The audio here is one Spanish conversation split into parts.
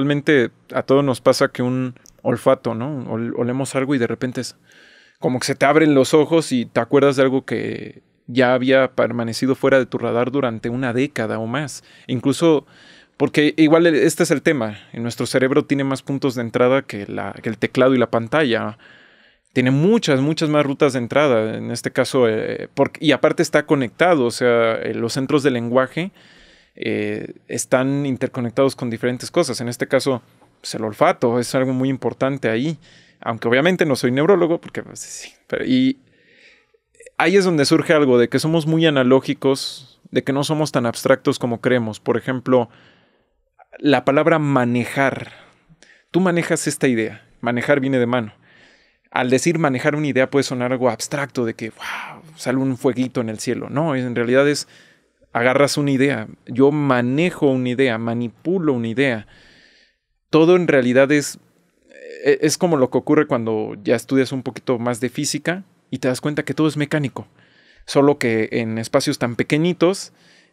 realmente a todos nos pasa que un olfato, ¿no? olemos algo y de repente es como que se te abren los ojos y te acuerdas de algo que ya había permanecido fuera de tu radar durante una década o más. Incluso porque igual e, este es el tema, en nuestro cerebro tiene más puntos de entrada que, el teclado y la pantalla. Tiene muchas, muchas más rutas de entrada, en este caso, eh, y aparte está conectado, o sea, eh, los centros de lenguaje eh, están interconectados con diferentes cosas. En este caso, pues, el olfato es algo muy importante ahí, aunque obviamente no soy neurólogo, porque pues, sí, y ahí es donde surge algo de que somos muy analógicos, de que no somos tan abstractos como creemos. Por ejemplo, la palabra manejar. Tú manejas esta idea. Manejar viene de mano. Al decir manejar una idea puede sonar algo abstracto de que sale un fueguito en el cielo. No, en realidad es agarras una idea, yo manejo una idea, manipulo una idea. Todo en realidad es, e, es como lo que ocurre cuando ya estudias un poquito más de física y te das cuenta que todo es mecánico, solo que en espacios tan pequeñitos.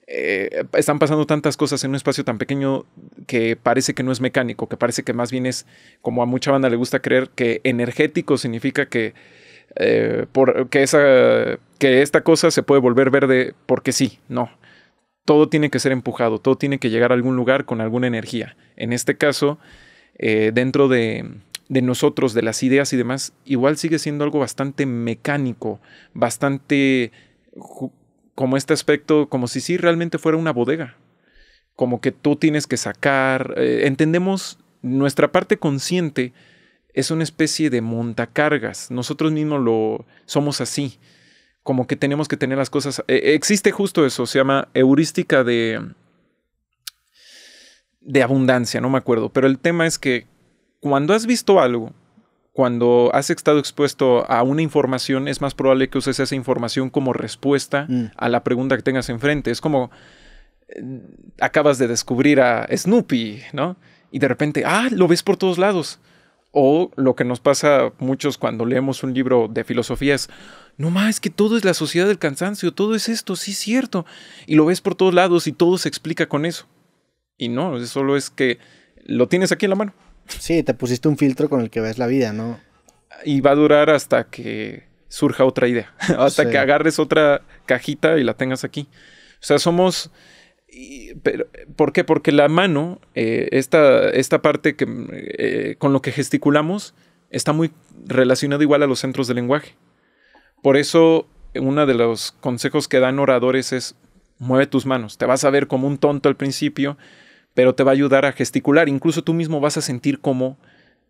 Eh, están pasando tantas cosas en un espacio tan pequeño que parece que no es mecánico, que parece que más bien es, como a mucha banda le gusta creer, que energético significa que, eh, por, que, esa, que esta cosa se puede volver verde porque sí, no todo tiene que ser empujado, todo tiene que llegar a algún lugar con alguna energía. En este caso, eh, dentro de, nosotros, de las ideas y demás, igual sigue siendo algo bastante mecánico, bastante como este aspecto, como si sí realmente fuera una bodega, como que tú tienes que sacar, eh, entendemos nuestra parte consciente es una especie de montacargas, nosotros mismos lo somos así como que tenemos que tener las cosas. Eh, existe justo eso, se llama heurística de, de abundancia, no me acuerdo. Pero el tema es que cuando has visto algo, cuando has estado expuesto a una información, es más probable que uses esa información como respuesta mm. a la pregunta que tengas enfrente. Es como eh, acabas de descubrir a Snoopy, ¿no? Y de repente, ah, lo ves por todos lados. O lo que nos pasa a muchos cuando leemos un libro de filosofía es, no más, que todo es la sociedad del cansancio, todo es esto, sí es cierto. Y lo ves por todos lados y todo se explica con eso. Y no, solo es que lo tienes aquí en la mano. Sí, te pusiste un filtro con el que ves la vida, ¿no? Y va a durar hasta que surja otra idea, hasta que agarres otra cajita y la tengas aquí. O sea, somos pero, ¿Por qué? Porque la mano, eh, esta, parte que, eh, con lo que gesticulamos, está muy relacionada igual a los centros del lenguaje. Por eso, uno de los consejos que dan oradores es, mueve tus manos. Te vas a ver como un tonto al principio, pero te va a ayudar a gesticular. Incluso tú mismo vas a sentir como,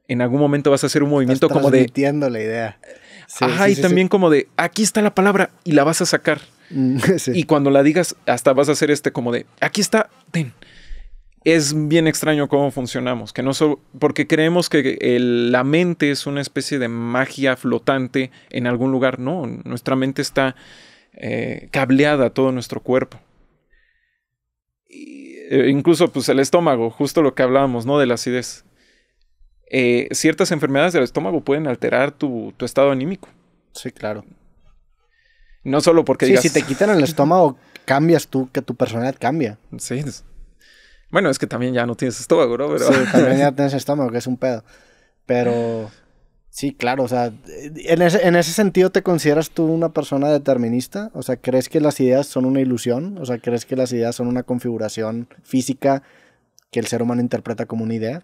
en algún momento vas a hacer un movimiento como de... la idea. Sí, y también como de, aquí está la palabra y la vas a sacar. Mm, y cuando la digas, hasta vas a hacer este como de, aquí está, Es bien extraño cómo funcionamos, que no porque creemos que la mente es una especie de magia flotante en algún lugar. No, nuestra mente está eh, cableada todo nuestro cuerpo. Eh, incluso pues el estómago, justo lo que hablábamos, ¿no? De la acidez. Eh, ciertas enfermedades del estómago pueden alterar tu estado anímico. Sí, claro. No solo porque sí, si te quitan el estómago, cambias tú, que tu personalidad cambia. Sí. Bueno, es que también ya no tienes estómago, ¿no? Sí, también ya tienes estómago, que es un pedo. Pero... Sí, claro, o sea, en ese, en ese, sentido te consideras tú una persona determinista, o sea, crees que las ideas son una ilusión, o sea, crees que las ideas son una configuración física que el ser humano interpreta como una idea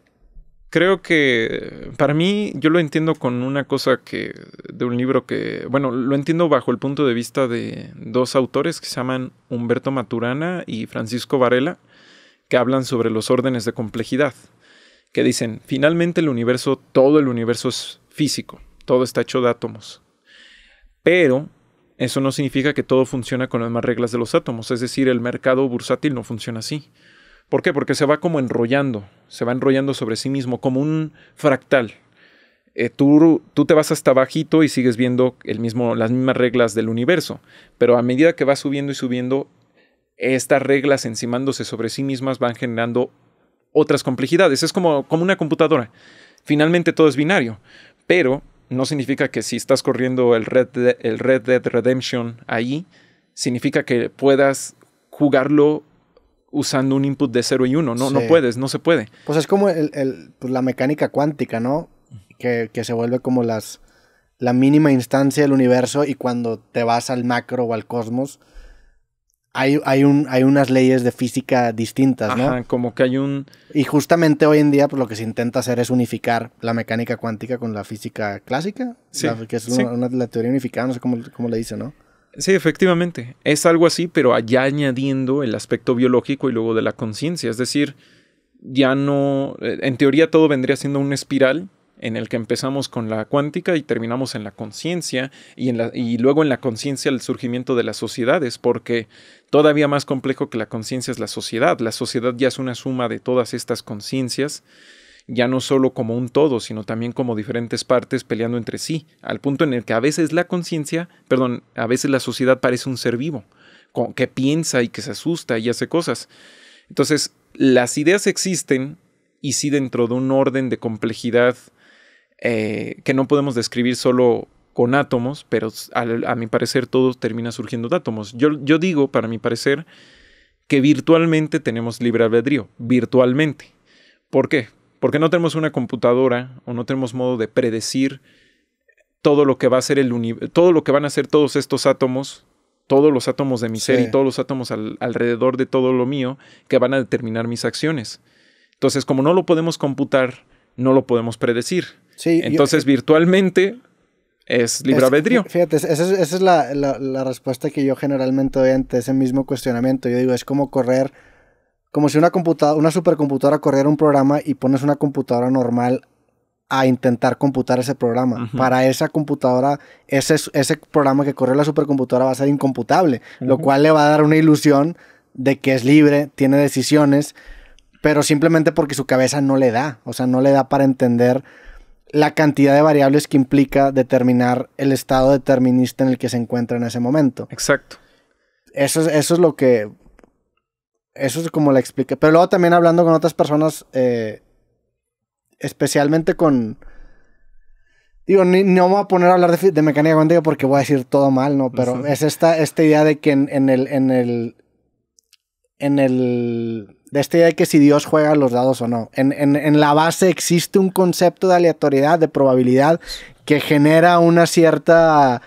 creo que para mí yo lo entiendo con una cosa que de un libro que, bueno, lo entiendo bajo el punto de vista de dos autores que se llaman Humberto Maturana y Francisco Varela, que hablan sobre los órdenes de complejidad, que dicen, finalmente el universo, todo el universo es físico, todo está hecho de átomos, pero eso no significa que todo funciona con las mismas reglas de los átomos, es decir, el mercado bursátil no funciona así. ¿Por qué? Porque se va como enrollando, se va enrollando sobre sí mismo, como un fractal. Eh, tú, tú, te vas hasta bajito y sigues viendo el mismo, las mismas reglas del universo, pero a medida que vas subiendo y subiendo, estas reglas encimándose sobre sí mismas van generando otras complejidades. Es como, como una computadora. Finalmente todo es binario, pero no significa que si estás corriendo el Red, el Red Dead Redemption ahí, significa que puedas jugarlo usando un input de 0 y 1. No, no puedes, no se puede. Pues es como el, pues la mecánica cuántica, ¿no? Que, se vuelve como las, la mínima instancia del universo y cuando te vas al macro o al cosmos, hay, hay, un, hay unas leyes de física distintas, ¿no? como que hay un... Y justamente hoy en día pues, lo que se intenta hacer es unificar la mecánica cuántica con la física clásica, que es una, la teoría unificada, no sé cómo, cómo le dice, ¿no? Sí, efectivamente. Es algo así, pero allá añadiendo el aspecto biológico y luego de la conciencia. Es decir, ya no. Eh, en teoría todo vendría siendo una espiral en el que empezamos con la cuántica y terminamos en la conciencia y, y luego en la conciencia el surgimiento de las sociedades, porque todavía más complejo que la conciencia es la sociedad. La sociedad ya es una suma de todas estas conciencias ya no solo como un todo, sino también como diferentes partes peleando entre sí, al punto en el que a veces la conciencia, perdón, a veces la sociedad parece un ser vivo, que piensa y que se asusta y hace cosas. Entonces, las ideas existen y sí dentro de un orden de complejidad eh, que no podemos describir solo con átomos, pero a, mi parecer todo termina surgiendo de átomos. Yo, yo digo, para mi parecer, que virtualmente tenemos libre albedrío, virtualmente. ¿Por qué? porque no tenemos una computadora o no tenemos modo de predecir todo lo que va a ser el todo lo que van a ser todos estos átomos, todos los átomos de mi ser y todos los átomos alrededor de todo lo mío que van a determinar mis acciones. Entonces, como no lo podemos computar, no lo podemos predecir. Entonces, virtualmente es libre albedrío. Fíjate, esa es, la, la respuesta que yo generalmente doy ante ese mismo cuestionamiento. Yo digo, es como correr como si una, computadora, una supercomputadora corriera un programa y pones una computadora normal a intentar computar ese programa. Para esa computadora, ese, ese programa que corre la supercomputadora va a ser incomputable, lo cual le va a dar una ilusión de que es libre, tiene decisiones, pero simplemente porque su cabeza no le da, o sea, no le da para entender la cantidad de variables que implica determinar el estado determinista en el que se encuentra en ese momento. Exacto. Eso eso es lo que eso es como la explica. Pero luego también hablando con otras personas, eh, especialmente con... Digo, no me voy a poner a hablar de, de, mecánica cuántica porque voy a decir todo mal, ¿no? Pero es esta, esta idea de que en, el... En el en el de esta idea de que si Dios juega los dados o no. en, en la base existe un concepto de aleatoriedad, de probabilidad, que genera una cierta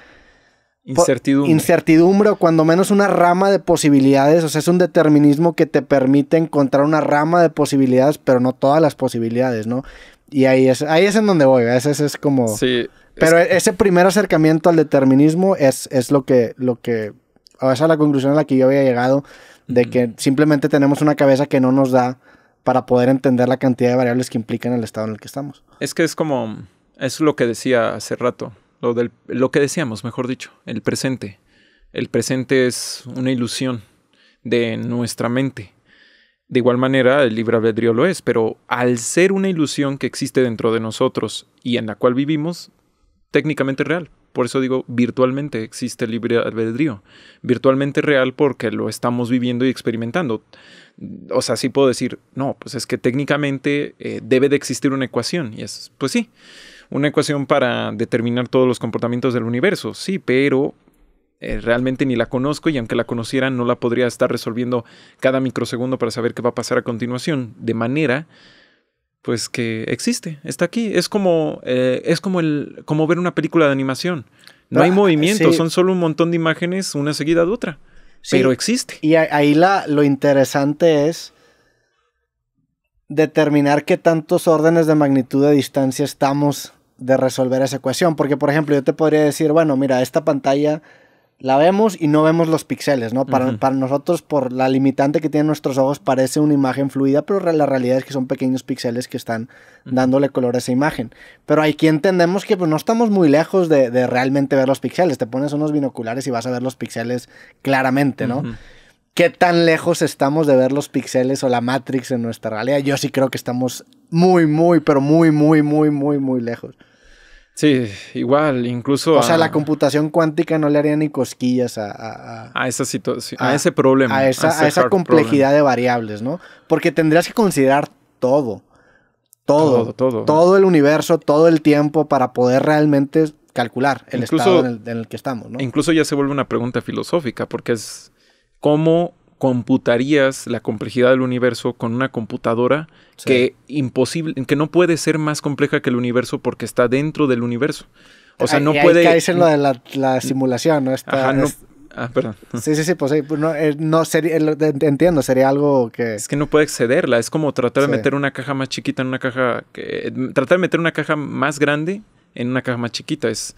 Incertidumbre. Incertidumbre o cuando menos una rama de posibilidades. O sea, es un determinismo que te permite encontrar una rama de posibilidades, pero no todas las posibilidades, ¿no? Y ahí es, ahí es en donde voy. a es como... Sí. Pero ese primer acercamiento al determinismo es, es lo que... Lo que esa es la conclusión a la que yo había llegado, de que simplemente tenemos una cabeza que no nos da para poder entender la cantidad de variables que implican el estado en el que estamos. Es que es como... Es lo que decía hace rato lo, del, lo que decíamos, mejor dicho, el presente. El presente es una ilusión de nuestra mente. De igual manera, el libre albedrío lo es, pero al ser una ilusión que existe dentro de nosotros y en la cual vivimos, técnicamente real. Por eso digo, virtualmente existe el libre albedrío. Virtualmente real porque lo estamos viviendo y experimentando. O sea, sí puedo decir, no, pues es que técnicamente eh, debe de existir una ecuación. Y es, pues sí una ecuación para determinar todos los comportamientos del universo, sí, pero eh, realmente ni la conozco y aunque la conociera no la podría estar resolviendo cada microsegundo para saber qué va a pasar a continuación, de manera pues que existe, está aquí, es como eh, es como el como ver una película de animación. No hay ah, movimiento, son solo un montón de imágenes una seguida de otra. Pero existe. Y ahí la, lo interesante es determinar qué tantos órdenes de magnitud de distancia estamos de resolver esa ecuación. Porque, por ejemplo, yo te podría decir, bueno, mira, esta pantalla la vemos y no vemos los píxeles, ¿no? Para, nosotros, por la limitante que tienen nuestros ojos, parece una imagen fluida, pero la realidad es que son pequeños píxeles que están dándole color a esa imagen. Pero aquí entendemos que pues, no estamos muy lejos de, realmente ver los píxeles. Te pones unos binoculares y vas a ver los píxeles claramente, ¿no? ¿Qué tan lejos estamos de ver los píxeles o la Matrix en nuestra realidad? Yo sí creo que estamos muy, muy, pero muy, muy, muy, muy, muy lejos. Sí, igual, incluso... O sea, la computación cuántica no le haría ni cosquillas a... A, esa situación, a, ese problema. A esa, complejidad de variables, ¿no? Porque tendrías que considerar todo, todo. Todo, todo. el universo, todo el tiempo para poder realmente calcular el estado en el que estamos, ¿no? Incluso ya se vuelve una pregunta filosófica porque es cómo computarías la complejidad del universo con una computadora que imposible, que no puede ser más compleja que el universo porque está dentro del universo. O sea, no puede. ahí puede. Caes en lo de la, simulación, ¿no? Está, no Ah, perdón. Sí, sí, sí, pues, pues no, eh, no sería, entiendo, sería algo que... Es que no puede excederla, es como tratar de meter una caja más chiquita en una caja, tratar de meter una caja más grande en una caja más chiquita, es,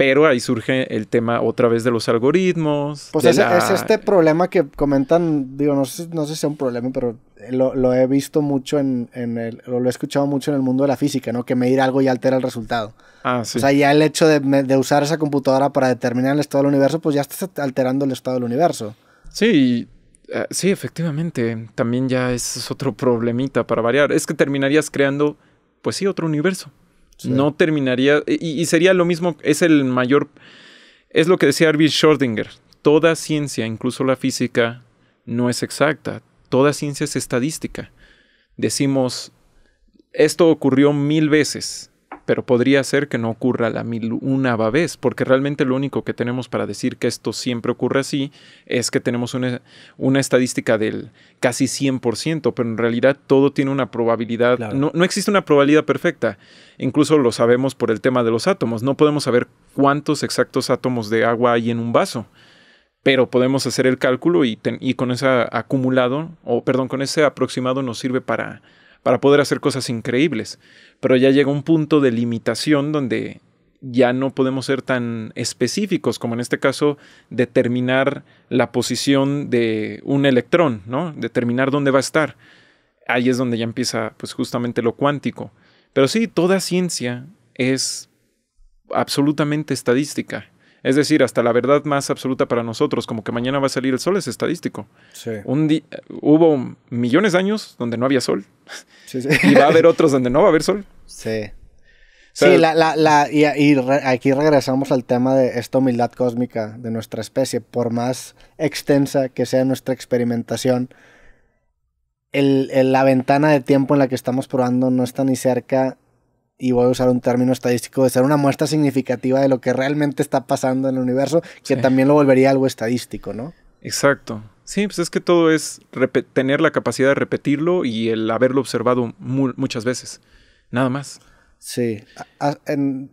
pero ahí surge el tema otra vez de los algoritmos. Pues es, este problema que comentan, digo, no sé, si sea un problema, pero lo, he visto mucho en, el, lo, he escuchado mucho en el mundo de la física, ¿no? Que medir algo ya altera el resultado. Ah, sí. O sea, ya el hecho de, usar esa computadora para determinar el estado del universo, pues ya estás alterando el estado del universo. Sí, eh, sí, efectivamente. También ya es otro problemita para variar. Es que terminarías creando, pues sí, otro universo. No terminaría. Y, sería lo mismo, es el mayor. Es lo que decía Arvid Schrödinger. Toda ciencia, incluso la física, no es exacta. Toda ciencia es estadística. Decimos, esto ocurrió mil veces pero podría ser que no ocurra la mil una vez, porque realmente lo único que tenemos para decir que esto siempre ocurre así es que tenemos una, una estadística del casi 100%, pero en realidad todo tiene una probabilidad, no, existe una probabilidad perfecta, incluso lo sabemos por el tema de los átomos, no podemos saber cuántos exactos átomos de agua hay en un vaso pero podemos hacer el cálculo y, y, con ese acumulado, o perdón, con ese aproximado nos sirve para para poder hacer cosas increíbles. Pero ya llega un punto de limitación donde ya no podemos ser tan específicos como en este caso determinar la posición de un electrón, ¿no? Determinar dónde va a estar. Ahí es donde ya empieza pues justamente lo cuántico. Pero sí, toda ciencia es absolutamente estadística es decir, hasta la verdad más absoluta para nosotros, como que mañana va a salir el sol, es estadístico. Sí. hubo millones de años donde no había sol. Y va a haber otros donde no va a haber sol. Sí. y, aquí regresamos al tema de esta humildad cósmica de nuestra especie. Por más extensa que sea nuestra experimentación, la ventana de tiempo en la que estamos probando no está ni cerca y voy a usar un término estadístico, de ser una muestra significativa de lo que realmente está pasando en el universo, que también lo volvería algo estadístico, ¿no? Exacto. Sí, pues es que todo es tener la capacidad de repetirlo y el haberlo observado muchas veces. Nada más. Sí.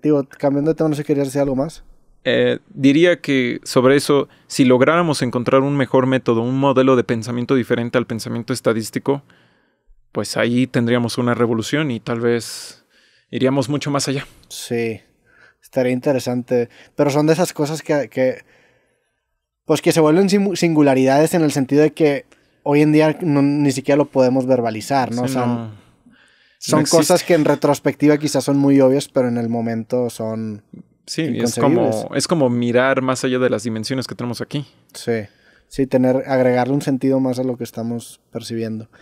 digo, cambiando de tema, no sé si querías decir algo más. Eh, diría que sobre eso, si lográramos encontrar un mejor método, un modelo de pensamiento diferente al pensamiento estadístico, pues ahí tendríamos una revolución y tal vez iríamos mucho más allá. Sí, estaría interesante. Pero son de esas cosas que, pues que se vuelven singularidades en el sentido de que hoy en día ni siquiera lo podemos verbalizar, ¿no? son cosas que en retrospectiva quizás son muy obvias, pero en el momento son. Sí, es como, es como mirar más allá de las dimensiones que tenemos aquí. Sí, sí, tener, agregarle un sentido más a lo que estamos percibiendo.